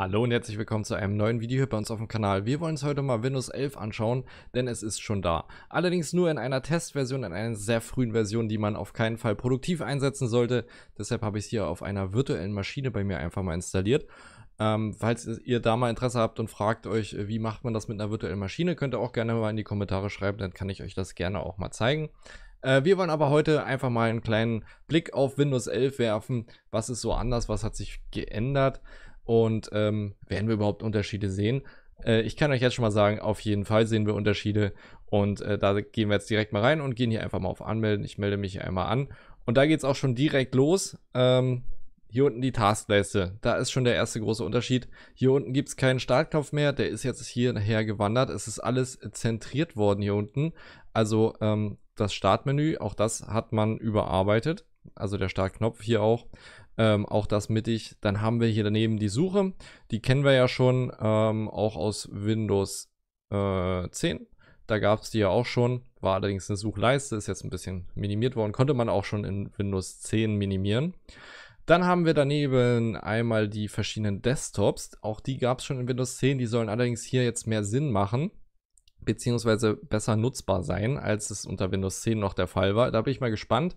Hallo und herzlich willkommen zu einem neuen Video hier bei uns auf dem Kanal. Wir wollen uns heute mal Windows 11 anschauen, denn es ist schon da. Allerdings nur in einer Testversion, in einer sehr frühen Version, die man auf keinen Fall produktiv einsetzen sollte. Deshalb habe ich es hier auf einer virtuellen Maschine bei mir einfach mal installiert. Ähm, falls ihr da mal Interesse habt und fragt euch, äh, wie macht man das mit einer virtuellen Maschine, könnt ihr auch gerne mal in die Kommentare schreiben, dann kann ich euch das gerne auch mal zeigen äh, wir wollen aber heute einfach mal einen kleinen Blick auf Windows 11 werfen. Was ist so anders? Was hat sich geändert? Und ähm, werden wir überhaupt Unterschiede sehen? Äh, ich kann euch jetzt schon mal sagen, auf jeden Fall sehen wir Unterschiede. Und äh, da gehen wir jetzt direkt mal rein und gehen hier einfach mal auf Anmelden. Ich melde mich hier einmal an. Und da geht es auch schon direkt los. Ähm, hier unten die Taskleiste. Da ist schon der erste große Unterschied. Hier unten gibt es keinen Startknopf mehr. Der ist jetzt hierher gewandert. Es ist alles zentriert worden hier unten. Also ähm, das Startmenü, auch das hat man überarbeitet. Also der Startknopf hier auch. Ähm, auch das mittig. Dann haben wir hier daneben die Suche. Die kennen wir ja schon, ähm, auch aus Windows äh, 10. Da gab es die ja auch schon. War allerdings eine Suchleiste, ist jetzt ein bisschen minimiert worden. Konnte man auch schon in Windows 10 minimieren. Dann haben wir daneben einmal die verschiedenen Desktops. Auch die gab es schon in Windows 10. Die sollen allerdings hier jetzt mehr Sinn machen beziehungsweise besser nutzbar sein, als es unter Windows 10 noch der Fall war. Da bin ich mal gespannt.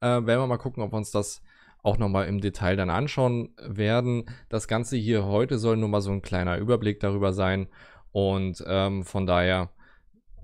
Äh, werden wir mal gucken, ob wir uns das auch nochmal im Detail dann anschauen werden. Das Ganze hier heute soll nur mal so ein kleiner Überblick darüber sein. Und ähm, von daher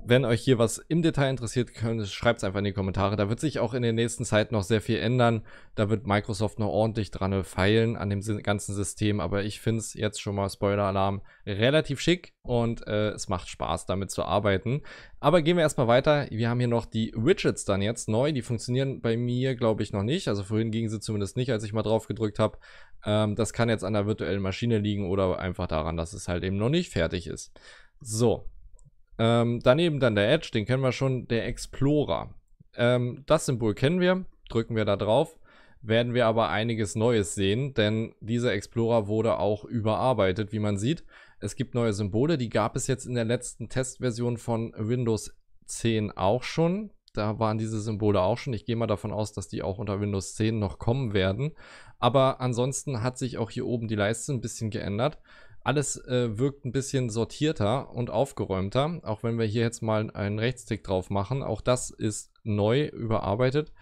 wenn euch hier was im Detail interessiert, schreibt es einfach in die Kommentare. Da wird sich auch in den nächsten Zeiten noch sehr viel ändern. Da wird Microsoft noch ordentlich dran feilen an dem ganzen System. Aber ich finde es jetzt schon mal, Spoiler-Alarm, relativ schick und äh, es macht Spaß, damit zu arbeiten. Aber gehen wir erstmal weiter. Wir haben hier noch die Widgets dann jetzt neu. Die funktionieren bei mir, glaube ich, noch nicht. Also vorhin gingen sie zumindest nicht, als ich mal drauf gedrückt habe. Ähm, das kann jetzt an der virtuellen Maschine liegen oder einfach daran, dass es halt eben noch nicht fertig ist. So, ähm, daneben dann der Edge, den kennen wir schon, der Explorer. Ähm, das Symbol kennen wir, drücken wir da drauf, werden wir aber einiges Neues sehen, denn dieser Explorer wurde auch überarbeitet, wie man sieht. Es gibt neue Symbole, die gab es jetzt in der letzten Testversion von Windows 10 auch schon. Da waren diese Symbole auch schon. Ich gehe mal davon aus, dass die auch unter Windows 10 noch kommen werden. Aber ansonsten hat sich auch hier oben die Leiste ein bisschen geändert. Alles äh, wirkt ein bisschen sortierter und aufgeräumter, auch wenn wir hier jetzt mal einen Rechtstick drauf machen. Auch das ist neu überarbeitet.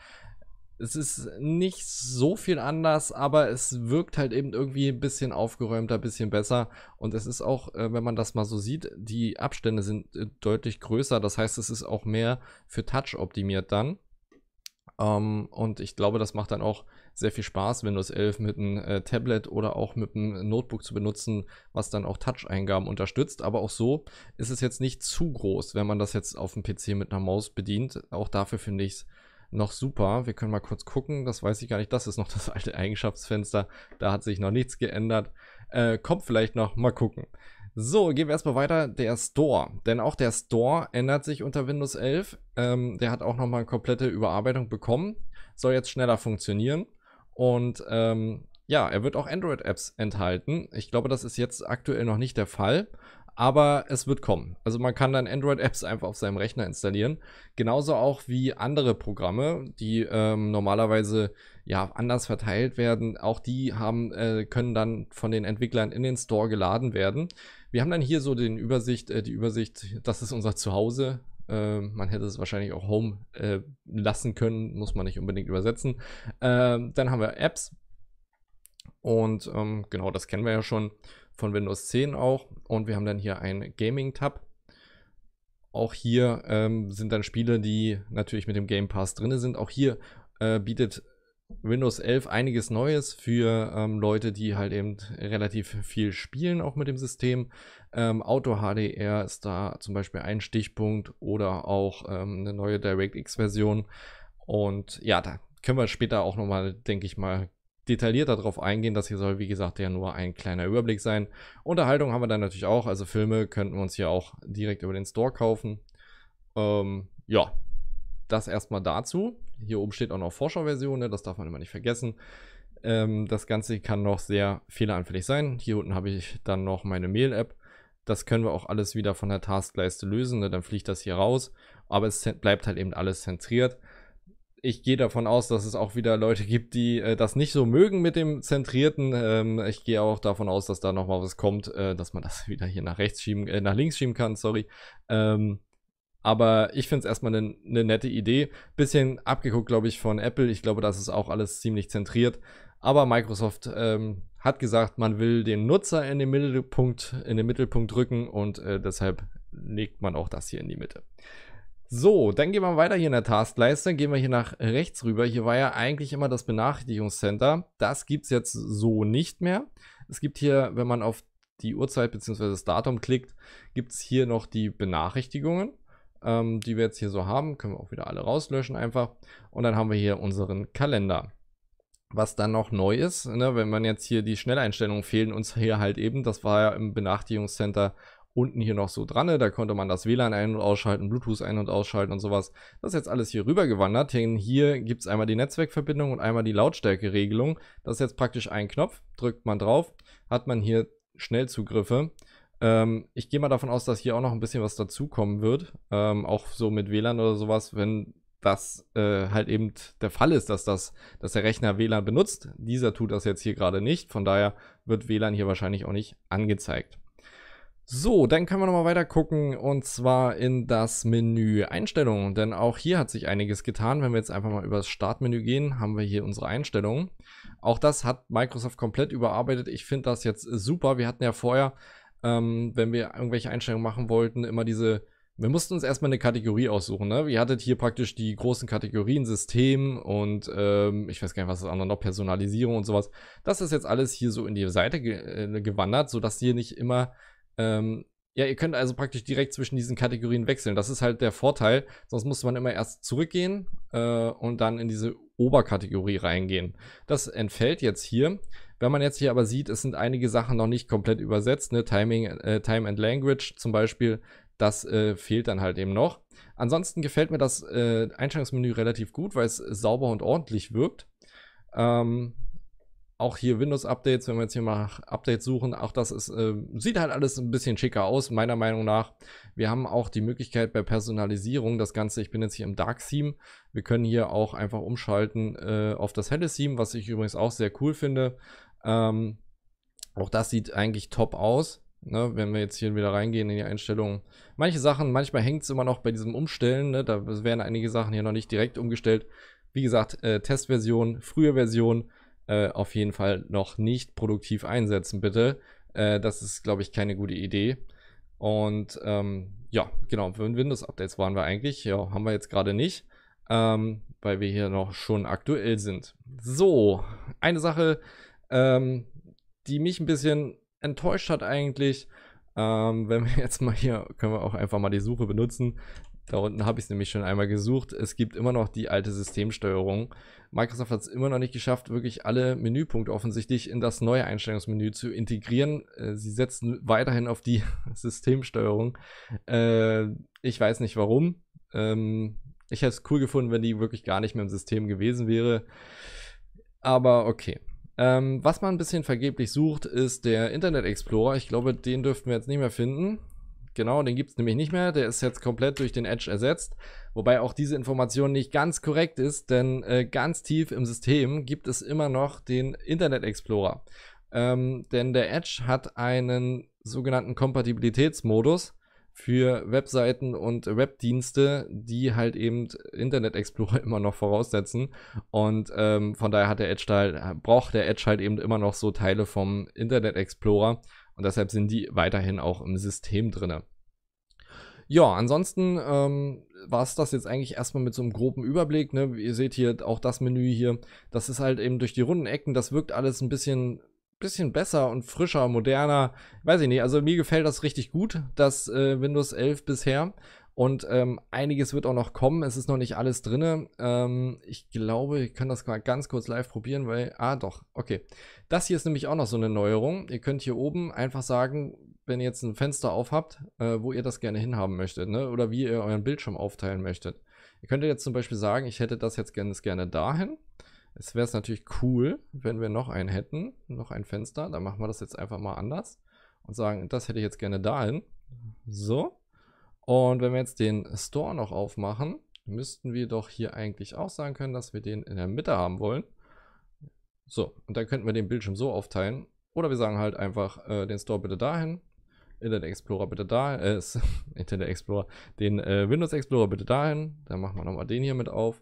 Es ist nicht so viel anders, aber es wirkt halt eben irgendwie ein bisschen aufgeräumter, ein bisschen besser. Und es ist auch, äh, wenn man das mal so sieht, die Abstände sind äh, deutlich größer. Das heißt, es ist auch mehr für Touch optimiert dann. Ähm, und ich glaube, das macht dann auch sehr viel Spaß, Windows 11 mit einem äh, Tablet oder auch mit einem Notebook zu benutzen, was dann auch Touch-Eingaben unterstützt. Aber auch so ist es jetzt nicht zu groß, wenn man das jetzt auf dem PC mit einer Maus bedient. Auch dafür finde ich es noch super. Wir können mal kurz gucken. Das weiß ich gar nicht. Das ist noch das alte Eigenschaftsfenster. Da hat sich noch nichts geändert. Äh, kommt vielleicht noch. Mal gucken. So, gehen wir erstmal weiter. Der Store. Denn auch der Store ändert sich unter Windows 11. Ähm, der hat auch nochmal eine komplette Überarbeitung bekommen. Soll jetzt schneller funktionieren. Und ähm, ja, er wird auch Android-Apps enthalten. Ich glaube, das ist jetzt aktuell noch nicht der Fall, aber es wird kommen. Also man kann dann Android-Apps einfach auf seinem Rechner installieren. Genauso auch wie andere Programme, die ähm, normalerweise ja anders verteilt werden. Auch die haben, äh, können dann von den Entwicklern in den Store geladen werden. Wir haben dann hier so den Übersicht, äh, die Übersicht, das ist unser Zuhause, ähm, man hätte es wahrscheinlich auch Home äh, lassen können, muss man nicht unbedingt übersetzen. Ähm, dann haben wir Apps. Und ähm, genau, das kennen wir ja schon von Windows 10 auch. Und wir haben dann hier einen Gaming-Tab. Auch hier ähm, sind dann Spiele, die natürlich mit dem Game Pass drin sind. Auch hier äh, bietet Windows 11 einiges Neues für ähm, Leute, die halt eben relativ viel spielen, auch mit dem System. Ähm, Auto HDR ist da zum Beispiel ein Stichpunkt oder auch ähm, eine neue DirectX-Version. Und ja, da können wir später auch nochmal, denke ich mal, detaillierter darauf eingehen. Das hier soll, wie gesagt, ja nur ein kleiner Überblick sein. Unterhaltung haben wir dann natürlich auch. Also Filme könnten wir uns hier auch direkt über den Store kaufen. Ähm, ja, das erstmal dazu. Hier oben steht auch noch Vorschauversion, ne? das darf man immer nicht vergessen. Ähm, das Ganze kann noch sehr fehleranfällig sein. Hier unten habe ich dann noch meine Mail-App. Das können wir auch alles wieder von der Taskleiste lösen. Ne? Dann fliegt das hier raus. Aber es bleibt halt eben alles zentriert. Ich gehe davon aus, dass es auch wieder Leute gibt, die äh, das nicht so mögen mit dem Zentrierten. Ähm, ich gehe auch davon aus, dass da nochmal was kommt, äh, dass man das wieder hier nach rechts schieben, äh, nach links schieben kann, sorry. Ähm, aber ich finde es erstmal eine ne nette Idee. Bisschen abgeguckt, glaube ich, von Apple. Ich glaube, das ist auch alles ziemlich zentriert. Aber Microsoft ähm, hat gesagt, man will den Nutzer in den Mittelpunkt, in den Mittelpunkt rücken und äh, deshalb legt man auch das hier in die Mitte. So, dann gehen wir weiter hier in der Taskleiste, gehen wir hier nach rechts rüber. Hier war ja eigentlich immer das Benachrichtigungscenter. Das gibt es jetzt so nicht mehr. Es gibt hier, wenn man auf die Uhrzeit bzw. das Datum klickt, gibt es hier noch die Benachrichtigungen ähm, die wir jetzt hier so haben. Können wir auch wieder alle rauslöschen einfach. Und dann haben wir hier unseren Kalender. Was dann noch neu ist, ne, wenn man jetzt hier die Schnelleinstellungen fehlen uns hier halt eben, das war ja im Benachrichtigungscenter unten hier noch so dran. Ne, da konnte man das WLAN ein- und ausschalten, Bluetooth ein- und ausschalten und sowas. Das ist jetzt alles hier rüber gewandert. Denn hier gibt es einmal die Netzwerkverbindung und einmal die Lautstärkeregelung. Das ist jetzt praktisch ein Knopf. Drückt man drauf, hat man hier Schnellzugriffe ähm, ich gehe mal davon aus, dass hier auch noch ein bisschen was dazukommen wird. Ähm, auch so mit WLAN oder sowas, wenn das äh, halt eben der Fall ist, dass, das, dass der Rechner WLAN benutzt. Dieser tut das jetzt hier gerade nicht. Von daher wird WLAN hier wahrscheinlich auch nicht angezeigt. So, dann können wir nochmal weiter gucken und zwar in das Menü Einstellungen, denn auch hier hat sich einiges getan. Wenn wir jetzt einfach mal über das Startmenü gehen, haben wir hier unsere Einstellungen. Auch das hat Microsoft komplett überarbeitet. Ich finde das jetzt super. Wir hatten ja vorher ähm, wenn wir irgendwelche Einstellungen machen wollten, immer diese. Wir mussten uns erstmal eine Kategorie aussuchen. Ne? Ihr hattet hier praktisch die großen Kategorien, System und ähm, ich weiß gar nicht, was das andere noch, Personalisierung und sowas. Das ist jetzt alles hier so in die Seite ge äh, gewandert, sodass ihr nicht immer ähm, ja, ihr könnt also praktisch direkt zwischen diesen Kategorien wechseln. Das ist halt der Vorteil. Sonst musste man immer erst zurückgehen äh, und dann in diese Oberkategorie reingehen. Das entfällt jetzt hier. Wenn man jetzt hier aber sieht, es sind einige Sachen noch nicht komplett übersetzt, ne? Timing, äh, Time and Language zum Beispiel, das äh, fehlt dann halt eben noch. Ansonsten gefällt mir das äh, Einstellungsmenü relativ gut, weil es sauber und ordentlich wirkt. Ähm, auch hier Windows-Updates, wenn wir jetzt hier mal Updates suchen, auch das ist, äh, sieht halt alles ein bisschen schicker aus, meiner Meinung nach. Wir haben auch die Möglichkeit bei Personalisierung, das Ganze, ich bin jetzt hier im Dark Theme, wir können hier auch einfach umschalten äh, auf das helle Theme, was ich übrigens auch sehr cool finde. Ähm, auch das sieht eigentlich top aus. Ne, wenn wir jetzt hier wieder reingehen in die Einstellungen. Manche Sachen, manchmal hängt es immer noch bei diesem Umstellen. Ne, da werden einige Sachen hier noch nicht direkt umgestellt. Wie gesagt, äh, Testversion, frühe Version äh, auf jeden Fall noch nicht produktiv einsetzen, bitte. Äh, das ist, glaube ich, keine gute Idee. Und ähm, ja, genau, für Windows-Updates waren wir eigentlich. Ja, haben wir jetzt gerade nicht, ähm, weil wir hier noch schon aktuell sind. So, eine Sache, ähm, die mich ein bisschen enttäuscht hat eigentlich. Ähm, wenn wir jetzt mal hier, können wir auch einfach mal die Suche benutzen. Da unten habe ich es nämlich schon einmal gesucht. Es gibt immer noch die alte Systemsteuerung. Microsoft hat es immer noch nicht geschafft, wirklich alle Menüpunkte offensichtlich in das neue Einstellungsmenü zu integrieren. Äh, sie setzen weiterhin auf die Systemsteuerung. Äh, ich weiß nicht warum. Ähm, ich hätte es cool gefunden, wenn die wirklich gar nicht mehr im System gewesen wäre. Aber okay. Ähm, was man ein bisschen vergeblich sucht, ist der Internet Explorer. Ich glaube, den dürften wir jetzt nicht mehr finden. Genau, den gibt es nämlich nicht mehr. Der ist jetzt komplett durch den Edge ersetzt. Wobei auch diese Information nicht ganz korrekt ist, denn äh, ganz tief im System gibt es immer noch den Internet Explorer. Ähm, denn der Edge hat einen sogenannten Kompatibilitätsmodus für Webseiten und Webdienste, die halt eben Internet Explorer immer noch voraussetzen. Und ähm, von daher hat der Edge halt, äh, braucht der Edge halt eben immer noch so Teile vom Internet Explorer. Und deshalb sind die weiterhin auch im System drin. Ja, ansonsten ähm, war es das jetzt eigentlich erstmal mit so einem groben Überblick. Ne? Ihr seht hier auch das Menü hier. Das ist halt eben durch die runden Ecken. Das wirkt alles ein bisschen bisschen besser und frischer, moderner. Weiß ich nicht. Also mir gefällt das richtig gut, das äh, Windows 11 bisher. Und ähm, einiges wird auch noch kommen. Es ist noch nicht alles drin. Ähm, ich glaube, ich kann das mal ganz kurz live probieren, weil. Ah, doch. Okay. Das hier ist nämlich auch noch so eine Neuerung. Ihr könnt hier oben einfach sagen, wenn ihr jetzt ein Fenster aufhabt, äh, wo ihr das gerne hinhaben möchtet, ne? oder wie ihr euren Bildschirm aufteilen möchtet. Ihr könntet jetzt zum Beispiel sagen, ich hätte das jetzt ganz gerne dahin es wäre es natürlich cool, wenn wir noch einen hätten, noch ein Fenster. Dann machen wir das jetzt einfach mal anders und sagen, das hätte ich jetzt gerne dahin. So. Und wenn wir jetzt den Store noch aufmachen, müssten wir doch hier eigentlich auch sagen können, dass wir den in der Mitte haben wollen. So, und dann könnten wir den Bildschirm so aufteilen. Oder wir sagen halt einfach, äh, den Store bitte dahin, Internet Explorer bitte da, äh, Internet Explorer, den äh, Windows Explorer bitte dahin. Dann machen wir nochmal den hier mit auf.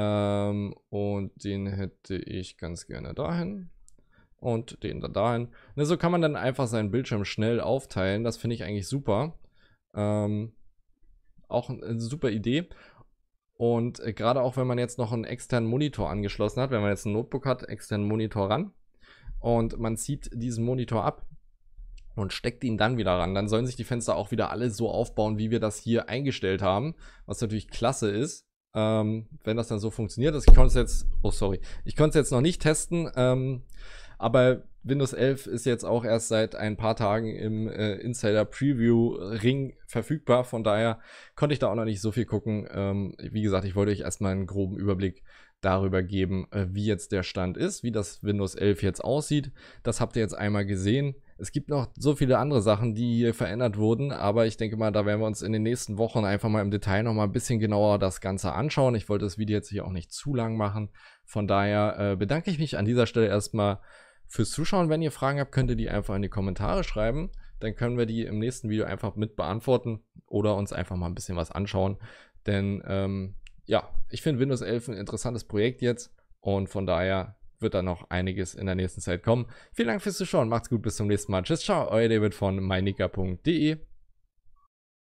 Ähm, und den hätte ich ganz gerne dahin. Und den dann dahin. Ne, so kann man dann einfach seinen Bildschirm schnell aufteilen. Das finde ich eigentlich super. Ähm, auch eine äh, super Idee. Und äh, gerade auch, wenn man jetzt noch einen externen Monitor angeschlossen hat, wenn man jetzt ein Notebook hat, externen Monitor ran. Und man zieht diesen Monitor ab, und steckt ihn dann wieder ran. Dann sollen sich die Fenster auch wieder alle so aufbauen, wie wir das hier eingestellt haben, was natürlich klasse ist. Ähm, wenn das dann so funktioniert ist. Also ich konnte es jetzt, oh sorry, ich konnte es jetzt noch nicht testen, ähm, aber Windows 11 ist jetzt auch erst seit ein paar Tagen im äh, Insider Preview Ring verfügbar. Von daher konnte ich da auch noch nicht so viel gucken. Ähm, wie gesagt, ich wollte euch erstmal einen groben Überblick darüber geben, äh, wie jetzt der Stand ist, wie das Windows 11 jetzt aussieht. Das habt ihr jetzt einmal gesehen. Es gibt noch so viele andere Sachen, die hier verändert wurden, aber ich denke mal, da werden wir uns in den nächsten Wochen einfach mal im Detail noch mal ein bisschen genauer das Ganze anschauen. Ich wollte das Video jetzt hier auch nicht zu lang machen. Von daher äh, bedanke ich mich an dieser Stelle erstmal fürs Zuschauen. Wenn ihr Fragen habt, könnt ihr die einfach in die Kommentare schreiben. Dann können wir die im nächsten Video einfach mit beantworten oder uns einfach mal ein bisschen was anschauen. Denn ähm, ja, ich finde Windows 11 ein interessantes Projekt jetzt und von daher wird da noch einiges in der nächsten Zeit kommen. Vielen Dank fürs Zuschauen, macht's gut, bis zum nächsten Mal. Tschüss, ciao, euer David von meinika.de.